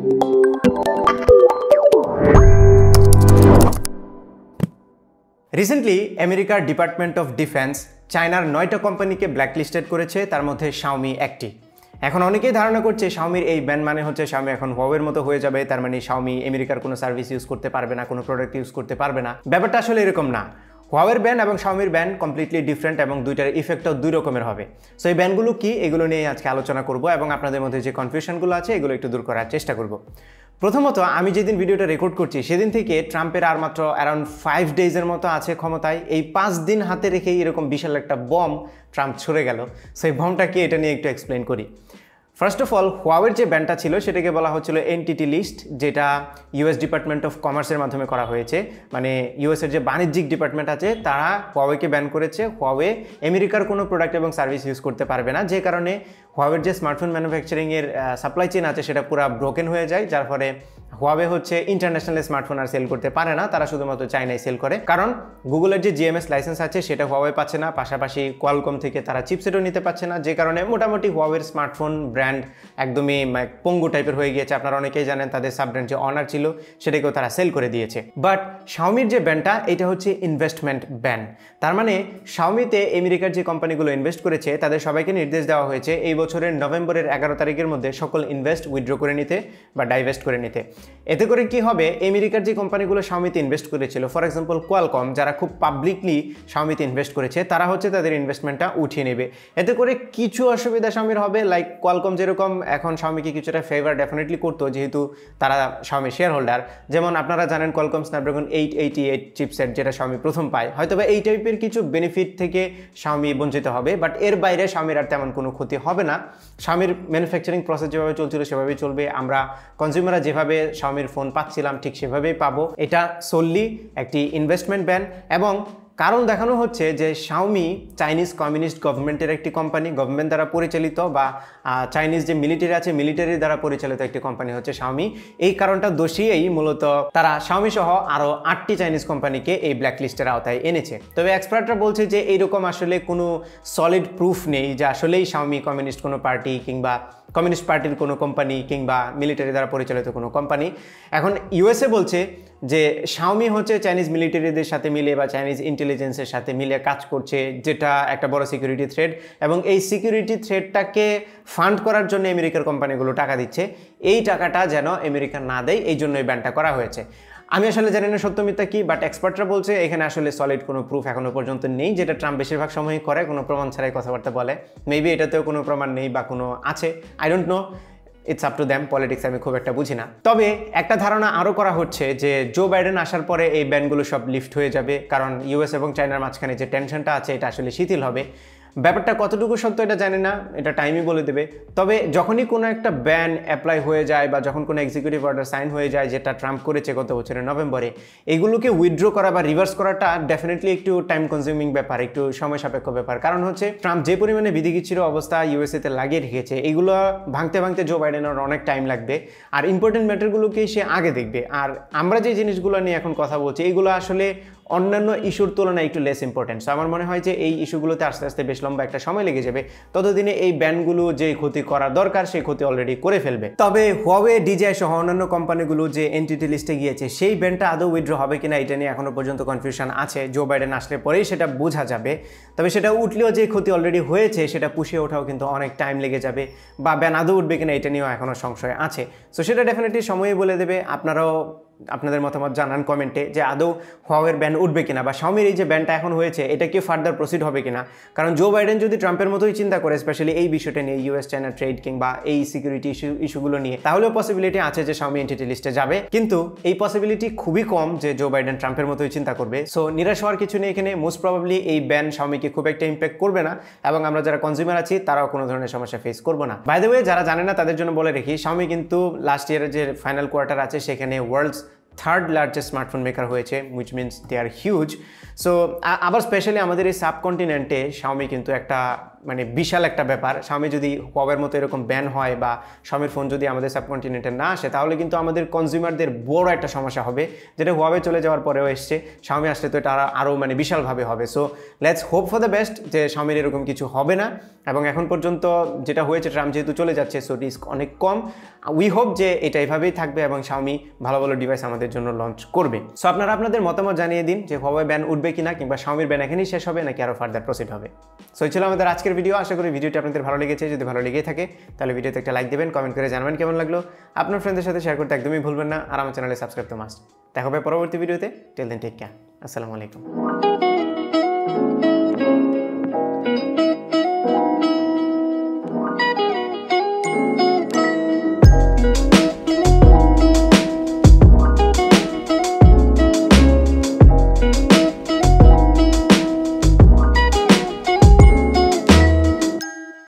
recently আমেরিকার department of defence চায়নার নয়টা কোম্পানিকে ব্ল্যাকলিস্টেড করেছে তার মধ্যে শাওমি একটি এখন অনেকেই ধারণা করছে শাওমির এই ব্যান মানে হচ্ছে শাওমি এখন হওয়ের মতো হয়ে যাবে তার মানে শাওমি আমেরিকার কোনো সার্ভিস ইউজ করতে পারবে না কোনো প্রোডাক্ট ইউজ করতে পারবে না ব্যাপারটা আসলে এরকম না হোয়াওয়ের ব্যান্ড এবং শাওমির ব্যান্ড কমপ্লিটলি ডিফারেন্ট এবং দুইটার ইফেক্টও দুই রকমের হবে সো এই ব্যান্ডগুলো কি এগুলো নিয়ে আজকে আলোচনা করব এবং আপনাদের মধ্যে যে কনফিউশনগুলো আছে এগুলো একটু দূর করার চেষ্টা করব প্রথমত আমি যেদিন ভিডিওটা রেকর্ড করছি সেদিন থেকে ট্রাম্পের আর মাত্র অ্যারাউন্ড ফাইভ ডেজের মতো আছে ক্ষমতায় এই পাঁচ দিন হাতে রেখে এরকম বিশাল একটা বম ট্রাম্প ছুড়ে গেল সেই এই বমটা কি এটা নিয়ে একটু এক্সপ্লেন করি ফার্স্ট অফ অল হোয়াওয়ের যে ব্যান্ডটা ছিল সেটাকে বলা হচ্ছিল এনটিটি লিস্ট যেটা ইউএস ডিপার্টমেন্ট অফ কমার্সের মাধ্যমে করা হয়েছে মানে ইউএসের যে বাণিজ্যিক ডিপার্টমেন্ট আছে তারা হোয়াওয়েকে ব্যান করেছে হোয়াওয়ে আমেরিকার কোনো প্রোডাক্ট এবং সার্ভিস ইউজ করতে পারবে না যে কারণে হোয়াওয়ের যে স্মার্টফোন ম্যানুফ্যাকচারিংয়ের সাপ্লাই চেন আছে সেটা পুরো ব্রোকেন হয়ে যায় যার ফলে হুয়াবে হচ্ছে ইন্টারন্যাশনাল স্মার্টফোন আর সেল করতে পারে না তারা শুধুমাত্র চাইনায় সেল করে কারণ গুগলের যে জিএমএস লাইসেন্স আছে সেটা হুয়াওয়ে পাচ্ছে না পাশাপাশি কোয়ালকম থেকে তারা চিপসেটও নিতে পারছে না যে কারণে মোটামুটি হুয়াওয়ের স্মার্টফোন ব্র্যান্ড একদমই মানে পঙ্গু টাইপের হয়ে গিয়েছে আপনারা অনেকেই জানেন তাদের ব্র্যান্ড যে অনার ছিল সেটাকেও তারা সেল করে দিয়েছে বাট শাওমির যে ব্যান্ডটা এটা হচ্ছে ইনভেস্টমেন্ট ব্যান্ড তার মানে শাওমিতে আমেরিকার যে কোম্পানিগুলো ইনভেস্ট করেছে তাদের সবাইকে নির্দেশ দেওয়া হয়েছে এই বছরের নভেম্বরের এগারো তারিখের মধ্যে সকল ইনভেস্ট উইথড্র করে নিতে বা ডাইভেস্ট করে নিতে এতে করে কি হবে আমেরিকার যে কোম্পানিগুলো স্বামীতে ইনভেস্ট করেছিল ফর এক্সাম্পল কোয়ালকম যারা খুব পাবলিকলি স্বামীতে ইনভেস্ট করেছে তারা হচ্ছে তাদের ইনভেস্টমেন্টটা উঠিয়ে নেবে এতে করে কিছু অসুবিধা স্বামীর হবে লাইক কোয়ালকম যেরকম এখন স্বামীকে কিছুটা ফেভার ডেফিনেটলি করতো যেহেতু তারা স্বামী শেয়ার হোল্ডার যেমন আপনারা জানেন Qualcomm Snapdragon eight eighty eight chipset যেটা স্বামী প্রথম পায় হয়তো বা এই টাইপের কিছু বেনিফিট থেকে স্বামী বঞ্চিত হবে বাট এর বাইরে স্বামীর আর তেমন কোনো ক্ষতি হবে না স্বামীর ম্যানুফ্যাকচারিং প্রসেস যেভাবে চলছিল সেভাবেই চলবে আমরা কনজিউমাররা যেভাবে স্বামীর ফোন পাচ্ছিলাম ঠিক সেভাবেই পাবো এটা সোললি একটি ইনভেস্টমেন্ট ব্যান এবং কারণ দেখানো হচ্ছে যে শাওমি চাইনিজ কমিউনিস্ট গভর্নমেন্টের একটি কোম্পানি গভর্নমেন্ট দ্বারা পরিচালিত বা চাইনিজ যে মিলিটারি আছে মিলিটারি দ্বারা পরিচালিত একটি কোম্পানি হচ্ছে শাওমি এই কারণটা দোষীই মূলত তারা শাওমি সহ আরও আটটি চাইনিজ কোম্পানিকে এই ব্ল্যাকলিস্টের আওতায় এনেছে তবে এক্সপার্টরা বলছে যে এইরকম আসলে কোনো সলিড প্রুফ নেই যে আসলেই শাওমি কমিউনিস্ট কোনো পার্টি কিংবা কমিউনিস্ট পার্টির কোনো কোম্পানি কিংবা মিলিটারি দ্বারা পরিচালিত কোনো কোম্পানি এখন ইউএসএ বলছে যে শাওমি হচ্ছে চাইনিজ মিলিটারিদের সাথে মিলে বা চাইনিজ ইন্টেলিজেন্সের সাথে মিলে কাজ করছে যেটা একটা বড় সিকিউরিটি থ্রেড এবং এই সিকিউরিটি থ্রেডটাকে ফান্ড করার জন্য আমেরিকার কোম্পানিগুলো টাকা দিচ্ছে এই টাকাটা যেন আমেরিকা না দেয় এই জন্য এই ব্যানটা করা হয়েছে আমি আসলে জানি না সত্য কী বাট এক্সপার্টরা বলছে এখানে আসলে সলিড কোনো প্রুফ এখনও পর্যন্ত নেই যেটা ট্রাম্প বেশিরভাগ সময়ই করে কোনো প্রমাণ ছাড়াই কথাবার্তা বলে মেবি এটাতেও কোনো প্রমাণ নেই বা কোনো আছে I don't know it's up to them politics আমি খুব একটা বুঝি না তবে একটা ধারণা আরও করা হচ্ছে যে জো বাইডেন আসার পরে এই ব্যানগুলো সব লিফট হয়ে যাবে কারণ ইউএস এবং চায়নার মাঝখানে যে টেনশনটা আছে এটা আসলে শিথিল হবে ব্যাপারটা কতটুকু সত্য এটা জানি না এটা টাইমই বলে দেবে তবে যখনই কোনো একটা ব্যান অ্যাপ্লাই হয়ে যায় বা যখন কোনো এক্সিকিউটিভ অর্ডার সাইন হয়ে যায় যেটা ট্রাম্প করেছে গত বছরের নভেম্বরে এগুলোকে উইথড্র করা বা রিভার্স করাটা ডেফিনেটলি একটু টাইম কনজিউমিং ব্যাপার একটু সময় সাপেক্ষ ব্যাপার কারণ হচ্ছে ট্রাম্প যে পরিমাণে বিধিগিচ্ছির অবস্থা ইউএসএতে লাগিয়ে রেখেছে এগুলো ভাঙতে ভাঙতে জো বাইডেনের অনেক টাইম লাগবে আর ইম্পর্টেন্ট ম্যাটারগুলোকে সে আগে দেখবে আর আমরা যে জিনিসগুলো নিয়ে এখন কথা বলছি এগুলো আসলে অন্যান্য ইস্যুর তুলনায় একটু লেস ইম্পর্টেন্ট সো আমার মনে হয় যে এই ইস্যুগুলোতে আস্তে আস্তে বেশ লম্বা একটা সময় লেগে যাবে ততদিনে এই ব্যানগুলো যে ক্ষতি করার দরকার সেই ক্ষতি অলরেডি করে ফেলবে তবে হোয়াওয়ে ডিজাই সহ অন্যান্য কোম্পানিগুলো যে এন্টিটি লিস্টে গিয়েছে সেই ব্যান্ডটা আদৌ উইথড্র হবে কিনা এটা নিয়ে এখনও পর্যন্ত কনফিউশন আছে জো বাইডেন আসলে পরেই সেটা বোঝা যাবে তবে সেটা উঠলেও যে ক্ষতি অলরেডি হয়েছে সেটা পুষিয়ে ওঠাও কিন্তু অনেক টাইম লেগে যাবে বা ব্যান আদৌ উঠবে কিনা এটা নিয়েও এখনও সংশয় আছে সো সেটা ডেফিনেটলি সময়ই বলে দেবে আপনারাও আপনাদের মতামত জানান কমেন্টে যে আদৌ হাওয়ের ব্যান উঠবে কিনা বা স্বামীর এই যে ব্যানটা এখন হয়েছে এটা কি ফার্দার প্রসিড হবে কিনা কারণ জো বাইডেন যদি ট্রাম্পের মতোই চিন্তা করে স্পেশালি এই বিষয়টা নিয়ে ইউএস চাইনা ট্রেড কিংবা এই সিকিউরিটি ইস্যু ইস্যুগুলো নিয়ে তাহলেও পসিবিলিটি আছে যে স্বামী এন্টিটি লিস্টে যাবে কিন্তু এই পসিবিলিটি খুবই কম যে জো বাইডেন ট্রাম্পের মতোই চিন্তা করবে সো নিরাশ হওয়ার কিছু নেই এখানে মোস্ট প্রবাবলি এই ব্যান স্বামীকে খুব একটা ইম্প্যাক্ট করবে না এবং আমরা যারা কনজিউমার আছি তারাও কোনো ধরনের সমস্যা ফেস করবো না বাই ওয়ে যারা জানে না তাদের জন্য বলে রেখি স্বামী কিন্তু লাস্ট ইয়ারের যে ফাইনাল কোয়ার্টার আছে সেখানে world's third largest smartphone maker হয়েছে which means they are huge so আবার স্পেশালি আমাদের এই সাবকন্টিনেন্টে স্বামী কিন্তু একটা মানে বিশাল একটা ব্যাপার স্বামী যদি কবের মতো এরকম ব্যান হয় বা স্বামীর ফোন যদি আমাদের সাবকন্টিনেন্টে না আসে তাহলে কিন্তু আমাদের কনজিউমারদের বড় একটা সমস্যা হবে যেটা হুয়াবে চলে যাওয়ার পরেও এসছে স্বামী আসলে তো এটা আরও মানে বিশালভাবে হবে so let's hope for the best যে স্বামীর এরকম কিছু হবে না এবং এখন পর্যন্ত যেটা হয়েছে ট্রাম যেহেতু চলে যাচ্ছে সো রিস্ক অনেক কম উই হোপ যে এটা এভাবেই থাকবে এবং স্বামী ভালো ভালো ডিভাইস আমাদের আমাদের জন্য লঞ্চ করবে সো আপনারা আপনাদের মতামত জানিয়ে দিন যে হওয়াই ব্যান উঠবে কিনা কিংবা শাওমির ব্যান এখানেই শেষ হবে নাকি আরও ফার্দার প্রসিড হবে সো ছিল আমাদের আজকের ভিডিও আশা করি ভিডিওটি আপনাদের ভালো লেগেছে যদি ভালো লেগে থাকে তাহলে ভিডিওতে একটা লাইক দেবেন কমেন্ট করে জানাবেন কেমন লাগলো আপনার ফ্রেন্ডের সাথে শেয়ার করতে একদমই ভুলবেন না আর আমার চ্যানেলে সাবস্ক্রাইব তো মাস্ট দেখা হবে পরবর্তী ভিডিওতে টেল দেন টেক কেয়ার আসসালামু আলাইকুম